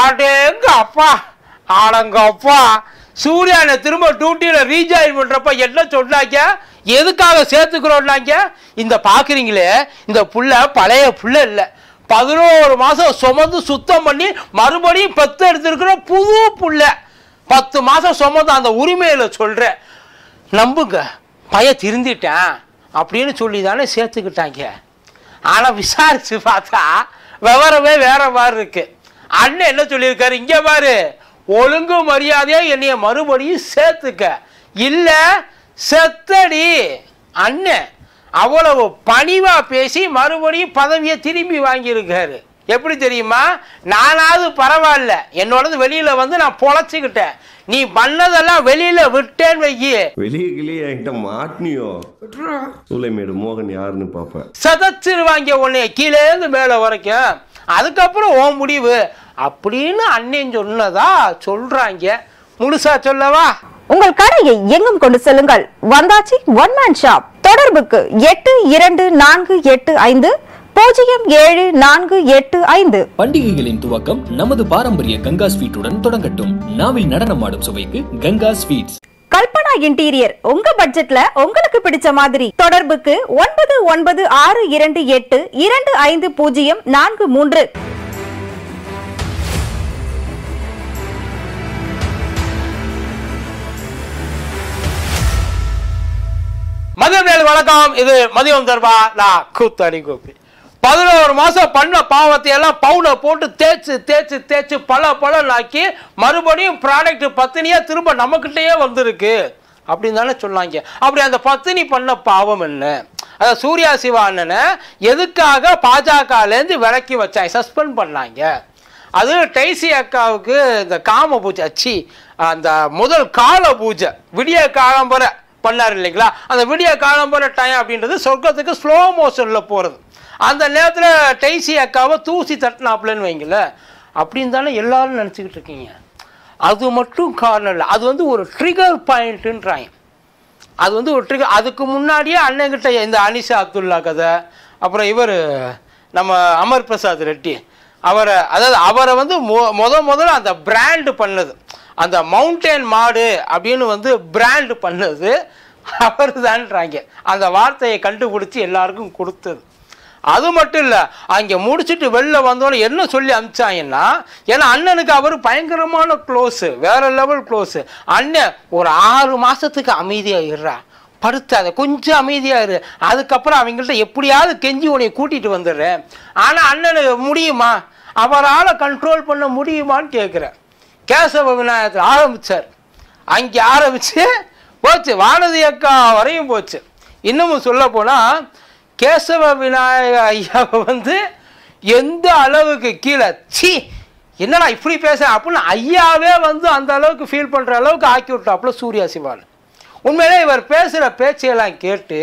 ஆடேங்க அப்பா ஆடங்க அப்பா சூர்யானை திரும்ப டியூட்டியில் ரீஜாயின் பண்ணுறப்ப என்ன சொன்னாங்க எதுக்காக சேர்த்துக்கிறோம்னாங்க இந்த பார்க்குறீங்களே இந்த புள்ள பழைய புள்ள இல்லை பதினோரு மாதம் சுமந்து சுத்தம் பண்ணி மறுபடியும் பத்து எடுத்துருக்கிற புது புள்ள பத்து மாதம் சுமந்து அந்த உரிமையில் சொல்கிறேன் நம்புங்க பைய திருந்திட்டேன் அப்படின்னு சொல்லி தானே சேர்த்துக்கிட்டாங்க ஆனால் விசாரித்து பார்த்தா விவரமே வேறு மாதிரி இருக்குது அண்ணன் என்ன சொல்லியிருக்காரு இங்கே பாரு ஒழுங்கு மரியாதையா என்னைய மறுபடியும் சேர்த்துக்க இல்லை செத்தடி அண்ணன் அவ்வளவு பணிவாக பேசி மறுபடியும் பதவியை திரும்பி வாங்கியிருக்காரு எப்படி தெரியுமா நானாவது பரவாயில்ல என்னோடது வெளியில வந்து நான் பொழைச்சுக்கிட்டேன் நீ பண்ணதெல்லாம் வெளியில விட்டேன்னு வைக்கி வெளியே என்கிட்ட மாட்டினியோ மோகன் யாருன்னு பார்ப்பேன் சதச்சிருவாங்க உன்னைய கீழே இருந்து மேல வரைக்கும் அதுக்கப்புறம் ஓ முடிவு அப்படின்னு அண்ணன் சொன்னதா சொல்றாங்க முழுசா சொல்லவா உங்கள் கடையை எங்கும் கொண்டு செல்லுங்கள் வந்தாச்சி ஒன் மேன் ஷாப் தொடர்புக்கு எட்டு இரண்டு நான்கு எட்டு ஐந்து பூஜ்ஜியம் ஏழு நான்கு எட்டு ஐந்து பண்டிகைகளின் துவக்கம் நமது பாரம்பரிய கங்கா ஸ்வீட்டுடன் தொடங்கட்டும் நாவில் நடனம் ஆடும் சுவைக்கு கங்கா ஸ்வீட்ஸ் கல்பனா இன்டீரியர் உங்க பட்ஜெட்ல உங்களுக்கு பிடிச்ச மாதிரி தொடர்புக்கு ஒன்பது ஒன்பது ஆறு இரண்டு எட்டு இரண்டு ஐந்து பூஜ்ஜியம் நான்கு மூன்று மதியம் நேரம் வணக்கம் இது மதியம் தர்பா நான் கூத்தானி கோபி பதினோரு மாதம் பண்ண பாவத்தை எல்லாம் பவுனை போட்டு தேய்ச்சி தேய்ச்சி தேய்ச்சி பல பழம் ஆக்கி மறுபடியும் ப்ராடக்ட் பத்தினியாக திரும்ப நம்மக்கிட்டேயே வந்திருக்கு அப்படின்னு தானே சொன்னாங்க அப்படி அந்த பத்தினி பண்ண பாவம் என்ன அதாவது சூர்யா சிவா அண்ணனை எதுக்காக பாஜகலேருந்து விலக்கி வச்சாங்க சஸ்பெண்ட் பண்ணாங்க அது டைசி அக்காவுக்கு இந்த காம பூஜை அச்சி அந்த முதல் கால பூஜை விடிய காலம்பரை பண்ணார் இல்லைங்களா அந்த விடிய காலம் போகிற டைம் அப்படின்றது சொர்க்கத்துக்கு ஸ்லோ மோஷனில் போகிறது அந்த நேரத்தில் டைசி அக்காவை தூசி தட்டினாப்புலன்னு வைங்கள அப்படின்னு தானே எல்லாரும் நினச்சிக்கிட்டு இருக்கீங்க அது மட்டும் காரணம் இல்லை அது வந்து ஒரு ட்ரிகர் பாயிண்ட்டுன்றாங்க அது வந்து ஒரு ட்ரிகர் அதுக்கு முன்னாடியே அண்ணங்கிட்ட இந்த அனிஷா அப்துல்லா கதை அப்புறம் இவர் நம்ம அமர் பிரசாத் ரெட்டி அவரை அதாவது அவரை வந்து மொ முத முதல்ல அந்த பிராண்டு பண்ணது அந்த மவுண்டன் மாடு அப்படின்னு வந்து பிராண்ட் பண்ணது அவர் தான்றாங்க அந்த வார்த்தையை கண்டுபிடிச்சி எல்லாருக்கும் கொடுத்தது அது மட்டும் இல்லை அங்கே முடிச்சுட்டு வெளில வந்தோடனே என்ன சொல்லி அனுப்பிச்சாங்கன்னா ஏன்னா அண்ணனுக்கு அவர் பயங்கரமான க்ளோஸு வேற லெவல் க்ளோஸு அண்ணன் ஒரு ஆறு மாதத்துக்கு அமைதியாக இருறா படுத்தாத கொஞ்சம் அமைதியாக இரு அதுக்கப்புறம் அவங்கள்ட்ட எப்படியாவது கெஞ்சி உனையை கூட்டிகிட்டு வந்துடுறேன் ஆனால் அண்ணனுக்கு முடியுமா அவரால் கண்ட்ரோல் பண்ண முடியுமான்னு கேட்குறேன் கேசவ விநாயகத்தில் ஆரம்பித்தார் அங்கே ஆரம்பித்து போச்சு வானதி அக்கா வரையும் போச்சு இன்னமும் சொல்ல போனால் கேசவ விநாயக ஐயாவை வந்து எந்த அளவுக்கு கீழே சி என்னடா இப்படி பேசுகிறேன் அப்படின்னு ஐயாவே வந்து அந்த அளவுக்கு ஃபீல் பண்ணுற அளவுக்கு ஆக்கி விட்டாப்புல சூர்யா சிவான் உண்மையிலே இவர் பேசுகிற பேச்சையெல்லாம் கேட்டு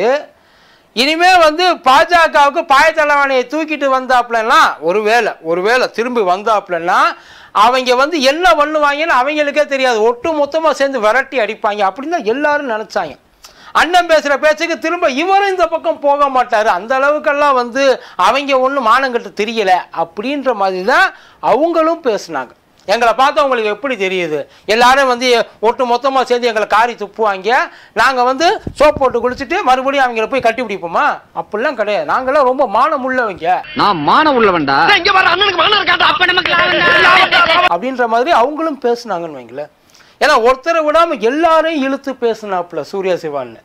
இனிமே வந்து பாஜகவுக்கு பாயத்தலைவாணியை தூக்கிட்டு வந்தாப்புலன்னா ஒருவேளை ஒருவேளை திரும்பி வந்தாப்புலன்னா அவங்க வந்து என்ன பண்ணுவாங்கன்னு அவங்களுக்கே தெரியாது ஒட்டு மொத்தமாக சேர்ந்து விரட்டி அடிப்பாங்க அப்படின்னு தான் எல்லாரும் நினச்சாங்க அண்ணன் பேசுகிற பேச்சுக்கு திரும்ப இவரும் இந்த பக்கம் போக மாட்டார் அந்த அளவுக்கெல்லாம் வந்து அவங்க ஒன்றும் மானங்கிட்ட தெரியலை அப்படின்ற மாதிரி தான் அவங்களும் பேசுனாங்க எங்களை பார்த்தா உங்களுக்கு எப்படி தெரியுது எல்லாரும் வந்து ஒட்டு மொத்தமாக சேர்ந்து எங்களை காரி துப்புவாங்க நாங்கள் வந்து சோப் போட்டு குளிச்சுட்டு மறுபடியும் அவங்கள போய் கட்டி பிடிப்போமா அப்படிலாம் கிடையாது நாங்களாம் ரொம்ப மானம் உள்ளவங்க நான் மானம் உள்ளவன்டா அப்படின்ற மாதிரி அவங்களும் பேசுனாங்கன்னு வைங்களேன் ஏன்னா ஒருத்தரை விடாமல் எல்லாரையும் இழுத்து பேசுனாப்புல சூர்யா சிவான்னு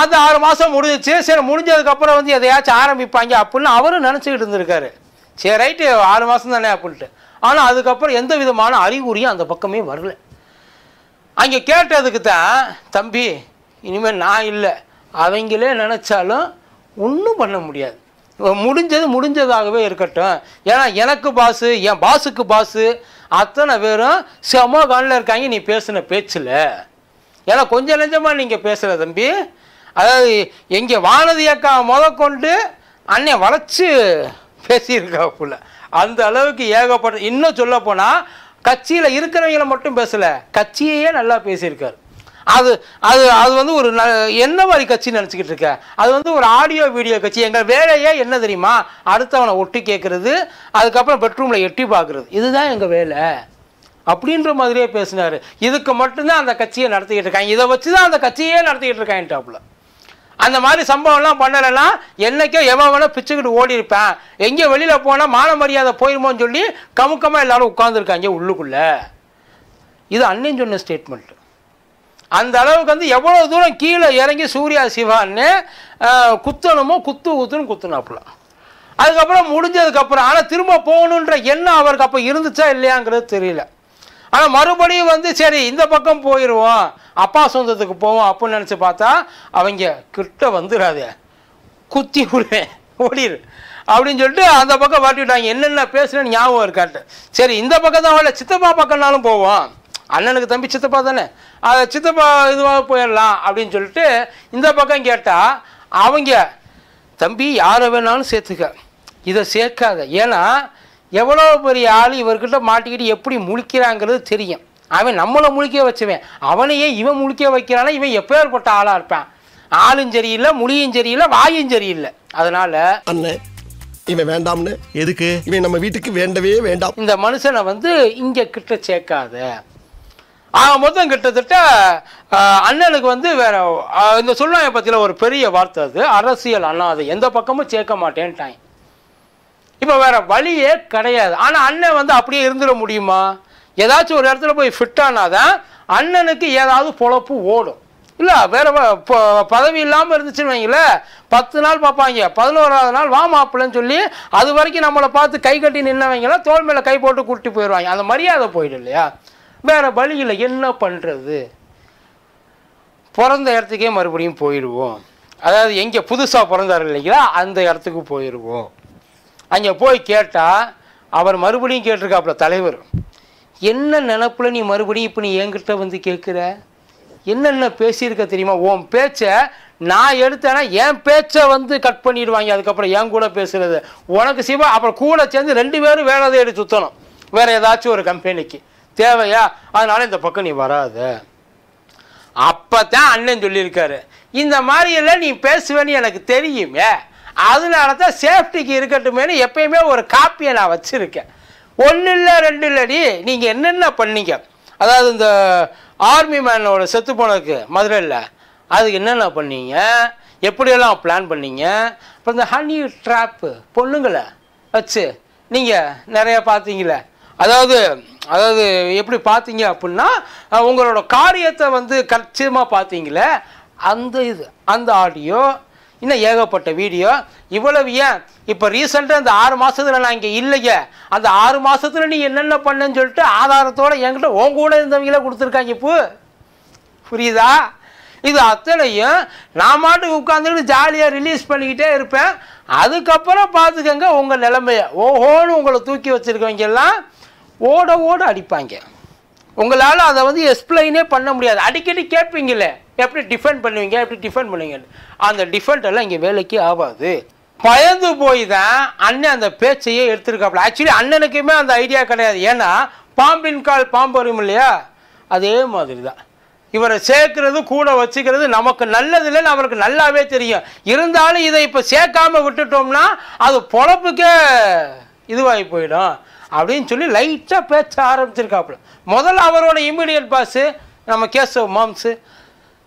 அந்த ஆறு மாதம் முடிஞ்சிச்சு சரி முடிஞ்சதுக்கப்புறம் வந்து எதையாச்சும் ஆரம்பிப்பாங்க அப்படின்னு அவரும் நினச்சிக்கிட்டு இருந்திருக்காரு சரி ரைட்டு ஆறு மாதம் தானே அப்படின்ட்டு ஆனால் அதுக்கப்புறம் எந்த விதமான அறிகுறியும் அந்த பக்கமே வரல அங்கே கேட்டதுக்கு தான் தம்பி இனிமேல் நான் இல்லை அவங்களே நினச்சாலும் ஒன்றும் பண்ண முடியாது முடிஞ்சது முடிஞ்சதாகவே இருக்கட்டும் ஏன்னா எனக்கு பாசு என் பாஸுக்கு பாசு அத்தனை பேரும் செம காலில் இருக்காங்க நீ பேசின பேச்சில் ஏன்னா கொஞ்சம் நெஞ்சமாக நீங்கள் பேசுகிற தம்பி அதாவது எங்கே வானதியக்கா முத கொண்டு அன்னை பேசியிருக்கா பேசியிருக்காப்புல அந்த அளவுக்கு ஏகப்பட்ட இன்னும் சொல்ல போனால் கட்சியில் இருக்கிறவங்கள மட்டும் பேசலை கட்சியையே நல்லா பேசியிருக்காரு அது அது அது வந்து ஒரு என்ன மாதிரி கட்சி நினச்சிக்கிட்டு இருக்க அது வந்து ஒரு ஆடியோ வீடியோ கட்சி எங்கள் வேலையே என்ன தெரியுமா அடுத்தவனை ஒட்டி கேட்குறது அதுக்கப்புறம் பெட்ரூமில் எட்டி பார்க்குறது இதுதான் எங்கள் வேலை அப்படின்ற மாதிரியே பேசினார் இதுக்கு மட்டும்தான் அந்த கட்சியை நடத்திக்கிட்டு இருக்காங்க இதை வச்சு தான் அந்த கட்சியே நடத்திக்கிட்டு இருக்காங்க டாப்பில் அந்த மாதிரி சம்பவம்லாம் பண்ணலைன்னா என்னைக்கோ எவ்வளோ பிச்சுக்கிட்டு ஓடி இருப்பேன் எங்கே வெளியில் போனால் மான மரியாதை போயிருமோன்னு சொல்லி கமுக்கமாக எல்லாரும் உட்காந்துருக்காங்க உள்ளுக்குள்ளே இது அண்ணன் சொன்ன ஸ்டேட்மெண்ட்டு அந்த அளவுக்கு வந்து எவ்வளோ தூரம் கீழே இறங்கி சூர்யா சிவான்னு குத்தணுமோ குத்து குத்துன்னு குத்துனாப்புல அதுக்கப்புறம் முடிஞ்சதுக்கப்புறம் ஆனால் திரும்ப போகணுன்ற எண்ணம் அவருக்கு அப்போ இருந்துச்சா இல்லையாங்கிறது தெரியல ஆனால் மறுபடியும் வந்து சரி இந்த பக்கம் போயிடுவோம் அப்பா சொந்தத்துக்கு போவோம் அப்படின்னு நினச்சி பார்த்தா அவங்க கிட்ட வந்துடாது குத்தி விடுவேன் ஓடிடு அப்படின்னு சொல்லிட்டு அந்த பக்கம் வாட்டிவிட்டாங்க என்னென்ன பேசுகிறேன்னு ஞாபகம் இருக்காட்டு சரி இந்த பக்கம் தான் வரல சித்தப்பா பக்கம்னாலும் போவோம் அண்ணனுக்கு தம்பி சித்தப்பா தானே அதை சித்தப்பா இதுவாக போயிடலாம் அப்படின்னு சொல்லிட்டு இந்த பக்கம் கேட்டால் அவங்க தம்பி யாரை வேணாலும் சேர்த்துக்க இதை சேர்க்காத ஏன்னா எவ்வளோ பெரிய ஆள் இவர்கிட்ட மாட்டிக்கிட்டு எப்படி முழிக்கிறாங்கிறது தெரியும் அவன் நம்மளை முழிக்க வச்சுவேன் அவனையே இவன் முழிக்க வைக்கிறானா இவன் எப்பேற்பட்ட ஆளாக இருப்பான் ஆளும் சரியில்லை முழியும் சரியில்லை வாயும் சரியில்லை அதனால அண்ணன் இவன் வேண்டாம்னு எதுக்கு இவன் நம்ம வீட்டுக்கு வேண்டவே வேண்டாம் இந்த மனுஷனை வந்து இங்கே கிட்ட சேர்க்காத ஆக மொத்தம் கிட்டத்தட்ட அண்ணனுக்கு வந்து வேற இந்த சொல்லுவாங்க பற்றியில் ஒரு பெரிய வார்த்தை அது அரசியல் அண்ணா அது எந்த பக்கமும் சேர்க்க மாட்டேன்ட்டாங்க இப்போ வேறு வழியே கிடையாது ஆனால் அண்ணன் வந்து அப்படியே இருந்துட முடியுமா ஏதாச்சும் ஒரு இடத்துல போய் ஃபிட்டானாதான் அண்ணனுக்கு ஏதாவது பொழப்பு ஓடும் இல்லை வேறு பதவி இல்லாமல் இருந்துச்சுன்னு வைங்களேன் பத்து நாள் பார்ப்பாங்க பதினோராவது நாள் வா மாப்பிள்ளன்னு சொல்லி அது வரைக்கும் நம்மளை பார்த்து கை கட்டி நின்னவங்களாம் தோல் மேலே கை போட்டு கூட்டி போயிடுவாங்க அந்த மரியாதை போயிடும் இல்லையா வேறு வழியில் என்ன பண்ணுறது பிறந்த இடத்துக்கே மறுபடியும் போயிடுவோம் அதாவது எங்கே புதுசாக பிறந்தார் இல்லைங்களா அந்த இடத்துக்கு போயிடுவோம் அங்கே போய் கேட்டால் அவர் மறுபடியும் கேட்டிருக்காப்புல தலைவர் என்ன நினப்பில் நீ மறுபடியும் இப்போ நீ என்கிட்ட வந்து கேட்குற என்னென்ன பேசியிருக்க தெரியுமா உன் பேச்சை நான் எடுத்தேன்னா என் பேச்சை வந்து கட் பண்ணிடுவாங்க அதுக்கப்புறம் என் கூட பேசுகிறது உனக்கு சிவா அப்புறம் கூட சேர்ந்து ரெண்டு பேரும் வேலை தேடி சுற்றணும் வேறு ஏதாச்சும் ஒரு கம்பெனிக்கு தேவையா அதனால் இந்த பக்கம் நீ வராத அப்போ தான் அண்ணன் சொல்லியிருக்காரு இந்த மாதிரியெல்லாம் நீ பேசுவேன்னு எனக்கு தெரியுமே அதனால தான் சேஃப்டிக்கு இருக்கட்டுமேனு எப்பயுமே ஒரு காப்பியை நான் வச்சுருக்கேன் ஒன்று இல்லை ரெண்டு இல்லடி நீங்கள் என்னென்ன பண்ணீங்க அதாவது இந்த ஆர்மி மேனோட செத்து போனதுக்கு மதுரையில் அதுக்கு என்னென்ன பண்ணீங்க எப்படியெல்லாம் பிளான் பண்ணீங்க அப்புறம் இந்த ஹனி ட்ராப்பு பொண்ணுங்களை வச்சு நீங்கள் நிறையா பார்த்தீங்களே அதாவது அதாவது எப்படி பார்த்தீங்க அப்படின்னா உங்களோட காரியத்தை வந்து கச்சிதமாக பார்த்தீங்களே அந்த இது அந்த ஆடியோ இன்னும் ஏகப்பட்ட வீடியோ இவ்வளவு ஏன் இப்போ ரீசெண்டாக இந்த ஆறு மாதத்தில் நான் இங்கே இல்லையே அந்த ஆறு மாதத்தில் நீ என்னென்ன பண்ணேன்னு சொல்லிட்டு ஆதாரத்தோடு என்கிட்ட உன் கூட இருந்தவங்களே கொடுத்துருக்காங்க இப்போ புரியுதா இது அத்தனையும் நான் மாட்டுக்கு உட்காந்துக்கிட்டு ஜாலியாக ரிலீஸ் பண்ணிக்கிட்டே இருப்பேன் அதுக்கப்புறம் பார்த்துக்கங்க உங்கள் நிலைமையை ஓஹோன்னு உங்களை தூக்கி வச்சிருக்கவங்க எல்லாம் ஓட ஓட அடிப்பாங்க உங்களால் அதை வந்து எக்ஸ்பிளைனே பண்ண முடியாது அடிக்கடி கேட்பீங்களே எப்படி டிஃபெண்ட் பண்ணுவீங்க எப்படி டிஃபெண்ட் பண்ணுவீங்க அந்த டிஃபெண்ட் எல்லாம் இங்கே வேலைக்கு ஆகாது பயந்து போய் தான் அண்ணன் அந்த பேச்சையே எடுத்திருக்காப்புல ஆக்சுவலி அண்ணனுக்குமே அந்த ஐடியா கிடையாது ஏன்னா பாம்பின் கால் பாம்பு வரும் இல்லையா அதே மாதிரி தான் இவரை சேர்க்கறது கூட வச்சுக்கிறது நமக்கு இல்லைன்னு அவருக்கு நல்லாவே தெரியும் இருந்தாலும் இதை இப்போ சேர்க்காமல் விட்டுட்டோம்னா அது பொழப்புக்கே இதுவாகி போயிடும் அப்படின்னு சொல்லி லைட்டாக பேச்ச ஆரம்பிச்சிருக்காப்புல முதல்ல அவரோட இம்மிடியட் பாஸு நம்ம கேசவ் மாம்ஸு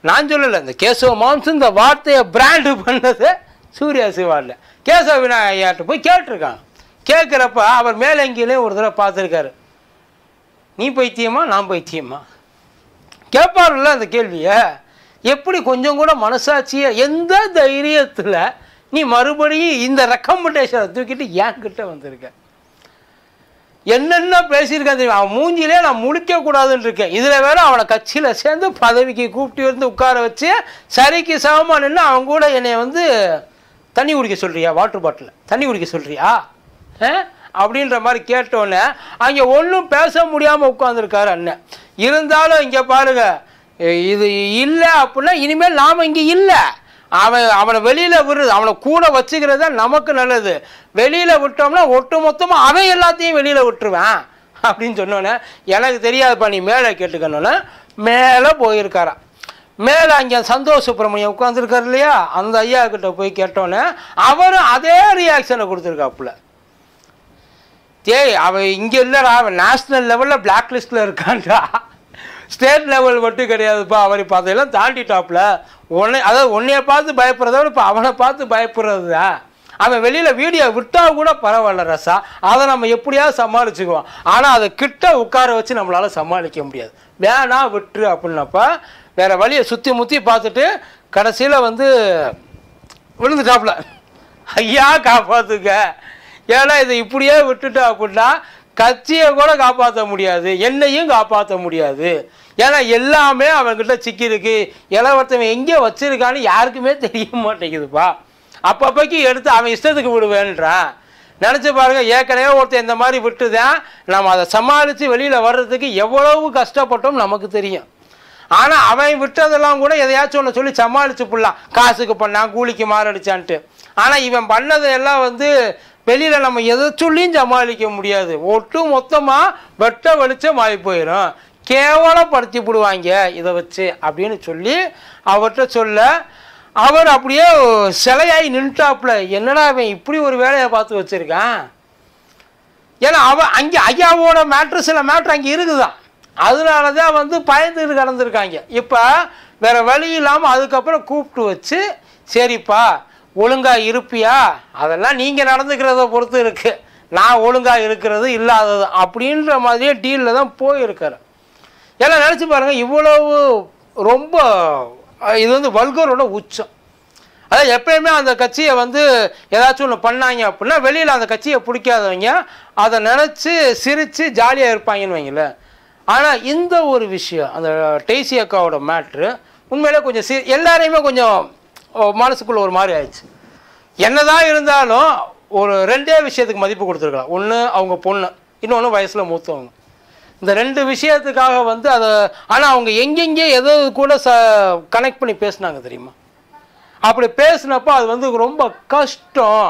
நான் சொல்லலை இந்த கேசவ மாம்சு இந்த வார்த்தையை பிராண்டு பண்ணது சூர்யா சிவாலில் கேசவ ஐயாட்டு போய் கேட்டிருக்கான் கேட்குறப்ப அவர் மேலங்கிலே ஒரு தடவை பார்த்துருக்காரு நீ பைத்தியமா நான் பைத்தியமா கேட்பாருல்ல அந்த கேள்வியை எப்படி கொஞ்சம் கூட மனசாட்சியை எந்த தைரியத்தில் நீ மறுபடியும் இந்த ரெக்கமெண்டேஷனை தூக்கிட்டு என்கிட்ட வந்திருக்க என்னென்ன பேசியிருக்கேன் தெரியும் அவன் மூஞ்சிலே நான் கூடாதுன்னு இருக்கேன் இதில் வேற அவனை கட்சியில் சேர்ந்து பதவிக்கு கூப்பிட்டு வந்து உட்கார வச்சு சரிக்கு சமமாக நின்று அவன் கூட என்னை வந்து தண்ணி குடிக்க சொல்கிறியா வாட்டர் பாட்டிலில் தண்ணி குடிக்க சொல்கிறியா அப்படின்ற மாதிரி கேட்டோன்னே அங்கே ஒன்றும் பேச முடியாமல் உட்காந்துருக்காரு அண்ணன் இருந்தாலும் இங்கே பாருங்க இது இல்லை அப்படின்னா இனிமேல் நாம் இங்கே இல்லை அவன் அவனை வெளியில் விடுறது அவனை கூட வச்சுக்கிறது தான் நமக்கு நல்லது வெளியில் விட்டோம்னா ஒட்டு மொத்தமாக அவன் எல்லாத்தையும் வெளியில் விட்டுருவேன் அப்படின்னு சொன்னோன்னே எனக்கு தெரியாதுப்பா நீ மேலே கேட்டுக்கணுன்னு மேலே போயிருக்காரான் மேலே அங்கே சந்தோஷ் சுப்பிரமணியம் உட்காந்துருக்காரு இல்லையா அந்த ஐயா கிட்ட போய் கேட்டோன்னே அவரும் அதே ரியாக்ஷனை கொடுத்துருக்காப்புல தேய் அவன் இங்கே இல்லைடா அவன் நேஷ்னல் லெவலில் பிளாக் லிஸ்ட்டில் இருக்கான்டா ஸ்டேட் லெவல் மட்டும் கிடையாதுப்பா அவரை பார்த்ததெல்லாம் தாண்டி டாப்பில் உன்னை அதாவது உன்னைய பார்த்து பயப்படுறத விட இப்போ அவனை பார்த்து பயப்படுறது தான் அவன் வெளியில் வீடியோ விட்டால் கூட பரவாயில்ல ரசா அதை நம்ம எப்படியாவது சமாளிச்சுக்குவோம் ஆனால் அதை கிட்ட உட்கார வச்சு நம்மளால் சமாளிக்க முடியாது வேணா விட்டுரு அப்படின்னப்ப வேறு வழியை சுற்றி முற்றி பார்த்துட்டு கடைசியில் வந்து விழுந்துட்டாப்புல ஐயா காப்பாற்றுங்க ஏன்னா இதை இப்படியே விட்டுட்டோம் அப்படின்னா கட்சியை கூட காப்பாற்ற முடியாது என்னையும் காப்பாற்ற முடியாது ஏன்னா எல்லாமே அவன்கிட்ட சிக்கியிருக்கு ஒருத்தவன் எங்கே வச்சுருக்கான்னு யாருக்குமே தெரிய மாட்டேங்குதுப்பா அப்பப்போக்கி எடுத்து அவன் இஷ்டத்துக்கு விடுவேன்றான் நினச்சி பாருங்கள் ஏற்கனவே ஒருத்தர் இந்த மாதிரி விட்டுதான் நம்ம அதை சமாளித்து வெளியில் வர்றதுக்கு எவ்வளவு கஷ்டப்பட்டோம் நமக்கு தெரியும் ஆனால் அவன் விட்டதெல்லாம் கூட எதையாச்சும் ஒன்று சொல்லி சமாளித்து புடலாம் காசுக்கு பண்ணான் கூலிக்கு மாரடிச்சான்ட்டு ஆனால் இவன் பண்ணதெல்லாம் வந்து வெளியில் நம்ம எதை சொல்லியும் சமாளிக்க முடியாது ஒட்டு மொத்தமாக வெட்ட வெளிச்சம் ஆகி போயிடும் கேவலப்படுத்தி இதை வச்சு அப்படின்னு சொல்லி அவர்கிட்ட சொல்ல அவர் அப்படியே சிலையாகி நின்றுட்டாப்புல என்னடா அவன் இப்படி ஒரு வேலையை பார்த்து வச்சுருக்கான் ஏன்னா அவ அங்கே ஐயாவோட மேட்ரு சில மேட்ரு அங்கே இருக்குதான் அதனால தான் வந்து பயந்துட்டு கடந்திருக்காங்க இப்போ வேறு வழி இல்லாமல் அதுக்கப்புறம் கூப்பிட்டு வச்சு சரிப்பா ஒழுங்காக இருப்பியா அதெல்லாம் நீங்கள் நடந்துக்கிறத பொறுத்து இருக்குது நான் ஒழுங்காக இருக்கிறது இல்லாதது அப்படின்ற மாதிரியே டீலில் தான் போயிருக்காரு ஏன்னா நினச்சி பாருங்கள் இவ்வளவு ரொம்ப இது வந்து வல்கரோட உச்சம் அதாவது எப்பயுமே அந்த கட்சியை வந்து ஏதாச்சும் ஒன்று பண்ணாங்க அப்படின்னா வெளியில் அந்த கட்சியை பிடிக்காதவங்க அதை நினச்சி சிரித்து ஜாலியாக இருப்பாங்கன்னு வைங்களேன் ஆனால் இந்த ஒரு விஷயம் அந்த டெய்சி அக்காவோட மேட்ரு உண்மையிலே கொஞ்சம் சி எல்லாரையுமே கொஞ்சம் மனசுக்குள்ளே ஒரு மாதிரி ஆயிடுச்சு என்னதான் இருந்தாலும் ஒரு ரெண்டே விஷயத்துக்கு மதிப்பு கொடுத்துருக்கலாம் ஒன்று அவங்க பொண்ணு இன்னொன்று வயசில் மூத்தவங்க இந்த ரெண்டு விஷயத்துக்காக வந்து அதை ஆனால் அவங்க எங்கெங்கே எதோ கூட ச கனெக்ட் பண்ணி பேசினாங்க தெரியுமா அப்படி பேசினப்போ அது வந்து ரொம்ப கஷ்டம்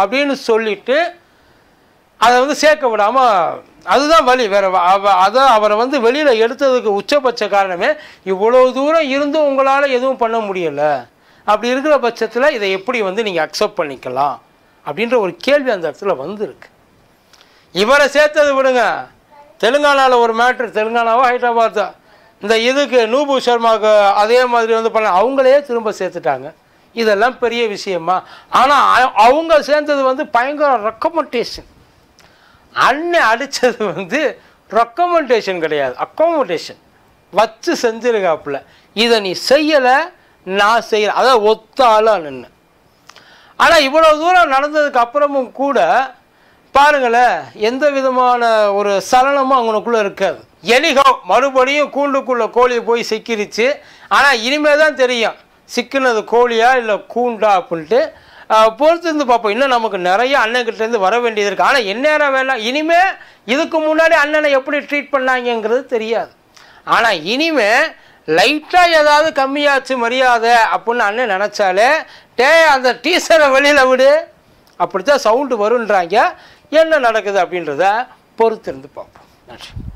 அப்படின்னு சொல்லிட்டு அதை வந்து சேர்க்க விடாமல் அதுதான் வழி வேறு அவ அதை அவரை வந்து வெளியில் எடுத்ததுக்கு உச்சபட்ச காரணமே இவ்வளோ தூரம் இருந்தும் உங்களால் எதுவும் பண்ண முடியலை அப்படி இருக்கிற பட்சத்தில் இதை எப்படி வந்து நீங்கள் அக்செப்ட் பண்ணிக்கலாம் அப்படின்ற ஒரு கேள்வி அந்த இடத்துல வந்துருக்கு இவரை சேர்த்தது விடுங்க தெலுங்கானாவில் ஒரு மேட்ரு தெலுங்கானாவோ ஹைதராபாத்தா இந்த இதுக்கு நூபு சர்மாவுக்கு அதே மாதிரி வந்து பண்ண அவங்களே திரும்ப சேர்த்துட்டாங்க இதெல்லாம் பெரிய விஷயமா ஆனால் அவங்க சேர்ந்தது வந்து பயங்கர ரெக்கமெண்டேஷன் அண்ணன் அடித்தது வந்து ரெக்கமெண்டேஷன் கிடையாது அக்கோமடேஷன் வச்சு செஞ்சுருக்காப்புல இதை நீ செய்யலை நான் செய்யல அதான் ஒத்தாலும் நின்று ஆனால் இவ்வளோ தூரம் நடந்ததுக்கு அப்புறமும் கூட பாருங்களேன் எந்த விதமான ஒரு சலனமும் அவங்களுக்குள்ளே இருக்காது எலிகோ மறுபடியும் கூண்டுக்குள்ளே கோழியை போய் சிக்கிருச்சு ஆனால் இனிமேல் தான் தெரியும் சிக்கினது கோழியா இல்லை கூண்டா அப்படின்ட்டு பொறுத்து இருந்து பார்ப்போம் இன்னும் நமக்கு நிறைய அண்ணன்கிட்டேருந்து வர வேண்டியது இருக்குது ஆனால் எந்நேரம் வேணாம் இனிமேல் இதுக்கு முன்னாடி அண்ணனை எப்படி ட்ரீட் பண்ணாங்கங்கிறது தெரியாது ஆனால் இனிமேல் லைட்டாக ஏதாவது கம்மியாச்சு மரியாதை அப்படின்னு அண்ணன் நினச்சாலே டே அந்த டீசரை வெளியில் விடு அப்படித்தான் சவுண்டு வருன்றாங்க என்ன நடக்குது அப்படின்றத பொறுத்திருந்து பார்ப்போம் நன்றி